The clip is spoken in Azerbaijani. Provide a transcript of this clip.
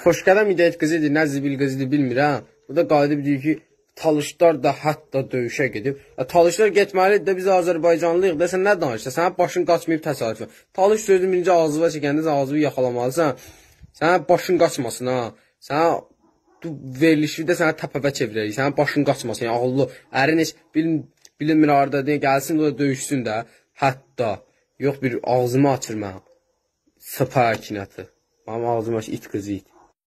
Xoşqədəm idəyət qızı idi, nə zibil qızı idi bilmirəm. Bu da qalib deyir ki, talışlar da hətta döyüşə gedib. E, talışlar getməlidir də biz Azərbaycanlıyıq da sən nə danışırsan? Sənin başın qaçmayıb təsadüfən. Talış sözünü birinci ağzına çəkəndə ağzını yaxalamalısan. Sənin başın qaçmasın ha. Sən verilişi də sənə təpəbə çevirərik. Sənin başın qaçmasın. Ya Allah, ərin heç bil, bilmir arada deyə gəlsin o da döyüşsün də. Hətta yox bir ağzımı açır mən. Səpəkinatı. Mənim ağzıma it qızı it.